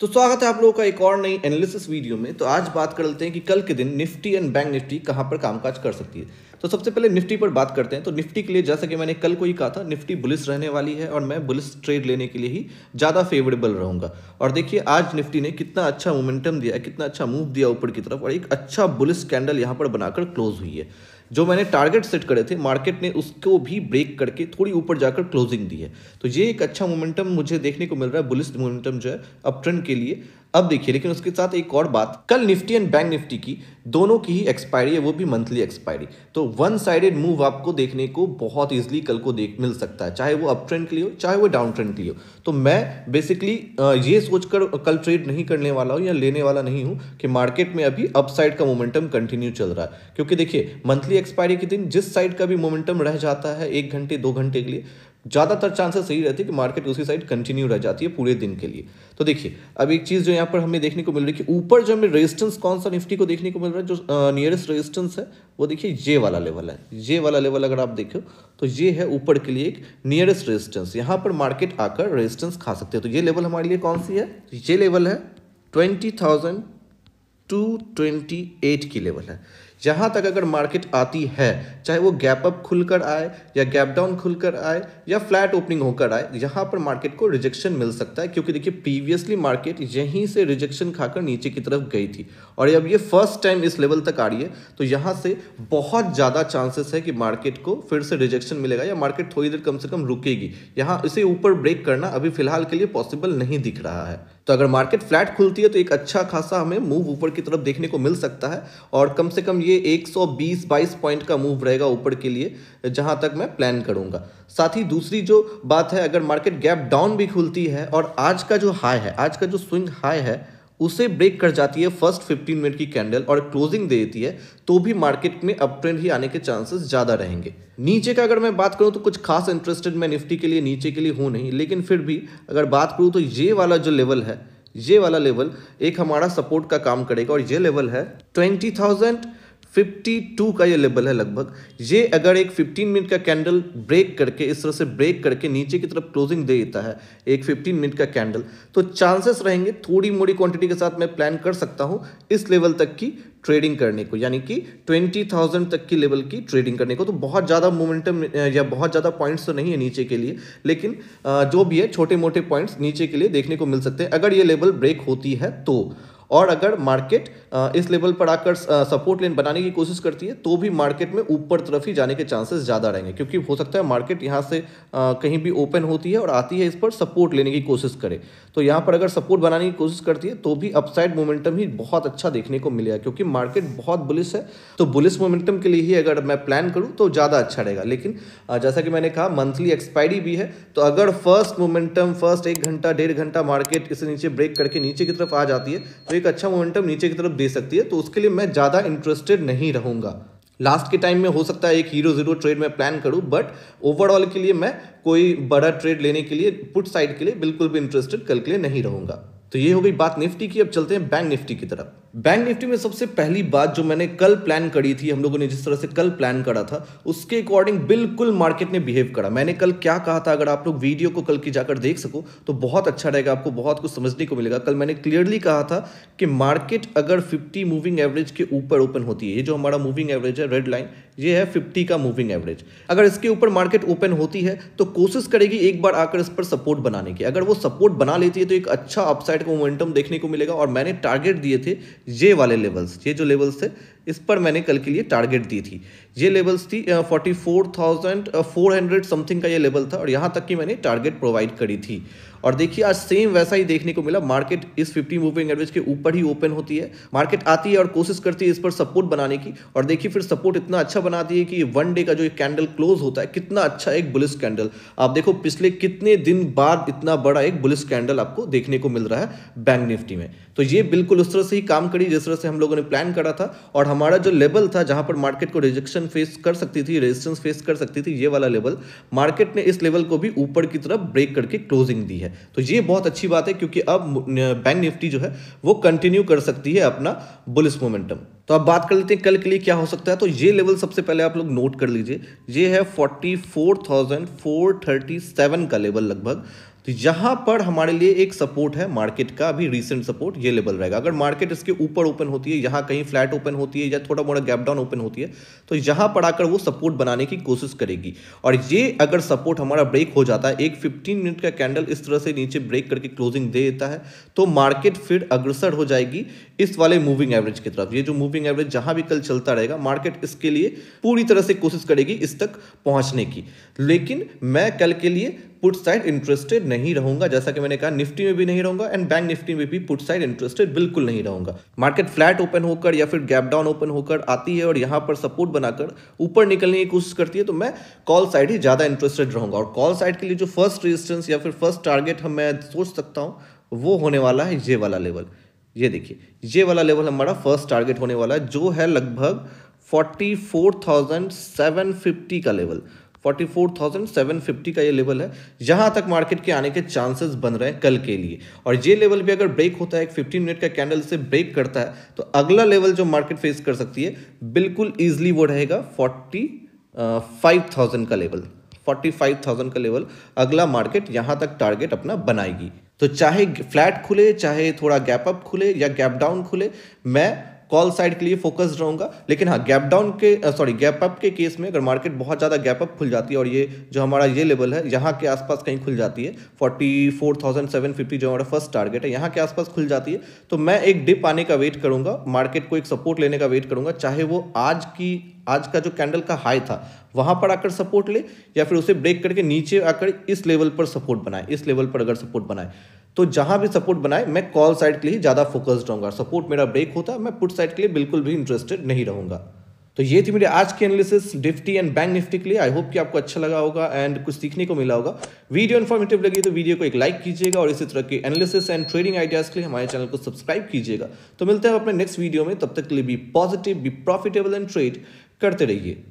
तो स्वागत है आप लोगों का एक और नई एनालिसिस वीडियो में तो आज बात कर लेते हैं कि कल के दिन निफ्टी एंड बैंक निफ्टी कहाँ पर कामकाज कर सकती है तो सबसे पहले निफ्टी पर बात करते हैं तो निफ्टी के लिए जैसा कि मैंने कल को ही कहा था निफ्टी बुलिस रहने वाली है और मैं बुलिस ट्रेड लेने के लिए ही ज़्यादा फेवरेबल रहूंगा और देखिए आज निफ्टी ने कितना अच्छा मोमेंटम दिया कितना अच्छा मूव दिया ऊपर की तरफ और एक अच्छा बुलिस कैंडल यहाँ पर बनाकर क्लोज हुई है जो मैंने टारगेट सेट करे थे मार्केट ने उसको भी ब्रेक करके थोड़ी ऊपर जाकर क्लोजिंग दी है तो ये एक अच्छा मोमेंटम मुझे देखने को मिल रहा है बुलिस मोमेंटम जो है अप ट्रेंड के लिए अब देखिए लेकिन उसके साथ एक और बात कल निफ्टी एंड बैंक निफ्टी की दोनों की ही एक्सपायरी है वो भी मंथली एक्सपायरी तो वन साइडेड मूव आपको देखने को बहुत ईजिली कल को देख मिल सकता है चाहे वो अप ट्रेंड के लिए हो चाहे वो डाउन ट्रेंड के लिए हो तो मैं बेसिकली ये सोचकर कल ट्रेड नहीं करने वाला हूँ या लेने वाला नहीं हूँ कि मार्केट में अभी अप साइड का मोमेंटम कंटिन्यू चल रहा है क्योंकि देखिए मंथली एक्सपायरी के दिन जिस साइड का भी मोमेंटम रह जाता है एक घंटे दो घंटे के लिए ज़्यादातर चांसेस यही रहते हैं कि मार्केट उसी साइड कंटिन्यू रह जाती है पूरे दिन के लिए तो देखिए अब एक चीज़ जो यहाँ पर हमें देखने को मिल रही है कि ऊपर जो हमें रेजिस्टेंस कौन सा निफ्टी को देखने को मिल रहा है जो नियरेस्ट रेजिस्टेंस है वो देखिए ये वाला लेवल है ये वाला लेवल अगर आप देखो तो ये है ऊपर के लिए एक नियरेस्ट रेजिस्टेंस यहाँ पर मार्केट आकर रेजिस्टेंस खा सकते हैं तो ये लेवल हमारे लिए कौन सी है ये लेवल है twenty thousand two twenty eight की लेवल है जहाँ तक अगर मार्केट आती है चाहे वो गैप अप खुलकर आए या गैप डाउन खुलकर आए या फ्लैट ओपनिंग होकर आए यहाँ पर मार्केट को रिजेक्शन मिल सकता है क्योंकि देखिए प्रीवियसली मार्केट यहीं से रिजेक्शन खाकर नीचे की तरफ गई थी और अब ये फर्स्ट टाइम इस लेवल तक आ रही है तो यहाँ से बहुत ज़्यादा चांसेस है कि मार्केट को फिर से रिजेक्शन मिलेगा या मार्केट थोड़ी देर कम से कम रुकेगी यहाँ इसे ऊपर ब्रेक करना अभी फिलहाल के लिए पॉसिबल नहीं दिख रहा है तो अगर मार्केट फ्लैट खुलती है तो एक अच्छा खासा हमें मूव ऊपर की तरफ देखने को मिल सकता है और कम से कम ये 120 22 पॉइंट का मूव रहेगा ऊपर के लिए जहां तक मैं प्लान करूंगा साथ ही दूसरी जो बात है अगर मार्केट गैप डाउन भी खुलती है और आज का जो हाई है आज का जो स्विंग हाई है उसे ब्रेक कर जाती है फर्स्ट 15 मिनट की कैंडल और क्लोजिंग दे देती है तो भी मार्केट में अप ट्रेंड ही आने के चांसेस ज़्यादा रहेंगे नीचे का अगर मैं बात करूं तो कुछ खास इंटरेस्टेड मैं निफ्टी के लिए नीचे के लिए हूं नहीं लेकिन फिर भी अगर बात करूं तो ये वाला जो लेवल है ये वाला लेवल एक हमारा सपोर्ट का काम करेगा और ये लेवल है ट्वेंटी थाउजेंड 52 का ये लेवल है लगभग ये अगर एक 15 मिनट का कैंडल ब्रेक करके इस तरह से ब्रेक करके नीचे की तरफ क्लोजिंग दे देता है एक 15 मिनट का कैंडल तो चांसेस रहेंगे थोड़ी मोड़ी क्वांटिटी के साथ मैं प्लान कर सकता हूँ इस लेवल तक की ट्रेडिंग करने को यानी कि 20,000 तक की लेवल की ट्रेडिंग करने को तो बहुत ज़्यादा मोमेंटम या बहुत ज़्यादा पॉइंट्स तो नहीं है नीचे के लिए लेकिन जो भी है छोटे मोटे पॉइंट्स नीचे के लिए देखने को मिल सकते हैं अगर ये लेवल ब्रेक होती है तो और अगर मार्केट इस लेवल पर आकर सपोर्ट लेन बनाने की कोशिश करती है तो भी मार्केट में ऊपर तरफ ही जाने के चांसेस ज़्यादा रहेंगे क्योंकि हो सकता है मार्केट यहाँ से कहीं भी ओपन होती है और आती है इस पर सपोर्ट लेने की कोशिश करे तो यहाँ पर अगर सपोर्ट बनाने की कोशिश करती है तो भी अपसाइड मोमेंटम ही बहुत अच्छा देखने को मिलेगा क्योंकि मार्केट बहुत बुलिस है तो बुलिस मोमेंटम के लिए ही अगर मैं प्लान करूँ तो ज़्यादा अच्छा रहेगा लेकिन जैसा कि मैंने कहा मंथली एक्सपायरी भी है तो अगर फर्स्ट मोमेंटम फर्स्ट एक घंटा डेढ़ घंटा मार्केट इसे नीचे ब्रेक करके नीचे की तरफ आ जाती है तो तो एक अच्छा मोमेंटम नीचे की तरफ दे सकती है तो उसके लिए मैं ज़्यादा इंटरेस्टेड नहीं रहूँगा लास्ट के टाइम में हो सकता है एक हीरो जीरो ट्रेड में प्लान करूं बट ओवरऑल के लिए मैं कोई बड़ा ट्रेड लेने के लिए पुट साइड के लिए बिल्कुल भी इंटरेस्टेड कल के लिए नहीं रहूंगा तो ये हो गई बात निफ्टी की अब चलते हैं बैंक निफ्टी की तरफ बैंक निफ्टी में सबसे पहली बात जो मैंने कल प्लान करी थी हम लोगों ने जिस तरह से कल प्लान करा था उसके अकॉर्डिंग बिल्कुल मार्केट ने बिहेव करा मैंने कल क्या कहा था अगर आप लोग वीडियो को कल की जाकर देख सको तो बहुत अच्छा रहेगा आपको बहुत कुछ समझने को मिलेगा कल मैंने क्लियरली कहा था कि मार्केट अगर फिफ्टी मूविंग एवरेज के ऊपर ओपन होती है ये जो हमारा मूविंग एवरेज है रेड लाइन ये है फिफ्टी का मूविंग एवरेज अगर इसके ऊपर मार्केट ओपन होती है तो कोशिश करेगी एक बार आकर इस पर सपोर्ट बनाने की अगर वो सपोर्ट बना लेती है तो एक अच्छा अपसाइड का मोमेंटम देखने को मिलेगा और मैंने टारगेट दिए थे ये वाले लेवल्स ये जो लेवल्स थे इस पर मैंने कल के लिए टारगेट दी थी ये लेवल्स थी forty four thousand four hundred something का ये लेवल था और यहाँ तक कि मैंने टारगेट प्रोवाइड करी थी और देखिए आज सेम वैसा ही देखने को मिला मार्केट इस 50 मूविंग एवरेज के ऊपर ही ओपन होती है मार्केट आती है और कोशिश करती है इस पर सपोर्ट बनाने की और देखिए फिर सपोर्ट इतना अच्छा बनाती है कि वन डे का जो कैंडल क्लोज होता है कितना अच्छा एक बुलिस कैंडल आप देखो पिछले कितने दिन बाद इतना बड़ा एक बुलिस कैंडल आपको देखने को मिल रहा है बैंक निफ्टी में तो ये बिल्कुल उस तरह से ही काम करी जिस तरह से हम लोगों ने प्लान करा था और हमारा जो लेवल था जहां पर मार्केट को रिजेक्शन फेस कर सकती थी रेजिस्टेंस फेस कर सकती थी ये वाला लेवल मार्केट ने इस लेवल को भी ऊपर की तरफ ब्रेक करके क्लोजिंग दी है तो ये बहुत अच्छी बात है क्योंकि अब बैंक निफ्टी जो है वो कंटिन्यू कर सकती है अपना बुलिस मोमेंटम तो अब बात कर लेते हैं कल के लिए क्या हो सकता है तो ये लेवल सबसे पहले आप लोग नोट कर लीजिए ये है 44,437 का लेवल लगभग तो यहाँ पर हमारे लिए एक सपोर्ट है मार्केट का अभी रिसेंट सपोर्ट ये लेवल रहेगा अगर मार्केट इसके ऊपर ओपन होती है यहाँ कहीं फ्लैट ओपन होती है या थोड़ा मोड़ा गैप डाउन ओपन होती है तो यहाँ पर आकर वो सपोर्ट बनाने की कोशिश करेगी और ये अगर सपोर्ट हमारा ब्रेक हो जाता है एक फिफ्टीन मिनट का कैंडल इस तरह से नीचे ब्रेक करके क्लोजिंग दे देता है तो मार्केट फिर अग्रसर हो जाएगी इस वाले मूविंग एवरेज की तरफ ये जो मूविंग एवरेज जहाँ भी कल चलता रहेगा मार्केट इसके लिए पूरी तरह से कोशिश करेगी इस तक पहुँचने की लेकिन मैं कल के लिए पुट साइड इंटरेस्टेड नहीं रहूंगा जैसा कि मैंने कहा निफ्टी में भी नहीं रहूंगा एंड बैंक निफ्टी में भी पुट साइड इंटरेस्टेड बिल्कुल नहीं रहूंगा मार्केट फ्लैट ओपन होकर या फिर गैप डाउन ओपन होकर आती है और यहां पर सपोर्ट बनाकर ऊपर निकलने की कोशिश करती है तो मैं कॉल साइड ही ज़्यादा इंटरेस्टेड रहूंगा और कॉल साइड के लिए जो फर्स्ट रेजिस्टेंस या फिर फर्स्ट टारगेट हम मैं सोच सकता हूँ वो होने वाला है ये वाला लेवल ये देखिए ये वाला लेवल हमारा फर्स्ट टारगेट होने वाला है जो है लगभग 44,750 का लेवल 44,750 का ये लेवल है जहां तक मार्केट के आने के चांसेस बन रहे हैं कल के लिए और ये लेवल भी अगर ब्रेक होता है एक 15 मिनट का कैंडल से ब्रेक करता है तो अगला लेवल जो मार्केट फेस कर सकती है बिल्कुल ईजिली वो रहेगा फोर्टी का लेवल 45,000 का लेवल अगला मार्केट यहाँ तक टारगेट अपना बनाएगी तो चाहे फ्लैट खुले चाहे थोड़ा गैप अप खुले या गैप डाउन खुले मैं कॉल साइड के लिए फोकस्ड रहूंगा लेकिन हाँ गैप डाउन के सॉरी गैप अप के केस में अगर मार्केट बहुत ज़्यादा गैप अप खुल जाती है और ये जो हमारा ये लेवल है यहाँ के आसपास कहीं खुल जाती है forty four thousand seven fifty जो हमारा फर्स्ट टारगेट है यहाँ के आसपास खुल जाती है तो मैं एक डिप आने का वेट करूंगा मार्केट को एक सपोर्ट लेने का वेट करूंगा चाहे वो आज की आज का जो कैंडल का हाई था वहां पर आकर सपोर्ट ले या फिर उसे ब्रेक करके नीचे आकर इस लेवल पर सपोर्ट बनाए इस लेवल पर अगर सपोर्ट बनाए तो जहां भी सपोर्ट बनाए मैं कॉल साइड के लिए ज़्यादा फोकस्ड रहूंगा सपोर्ट मेरा ब्रेक होता है मैं पुट साइड के लिए बिल्कुल भी इंटरेस्टेड नहीं रहूंगा तो ये थी मेरी आज की analysis Nifty and bank Nifty के लिए आई होप कि आपको अच्छा लगा होगा एंड कुछ सीखने को मिला होगा वीडियो इन्फॉर्मेटिव लगी तो वीडियो को एक लाइक कीजिएगा और इसी तरह के एनालिसिस एंड ट्रेडिंग आइडियाज़ के लिए हमारे चैनल को सब्सक्राइब कीजिएगा तो मिलते हैं अपने नेक्स्ट वीडियो में तब तक के लिए भी पॉजिटिव भी प्रॉफिटेबल एंड ट्रेड करते रहिए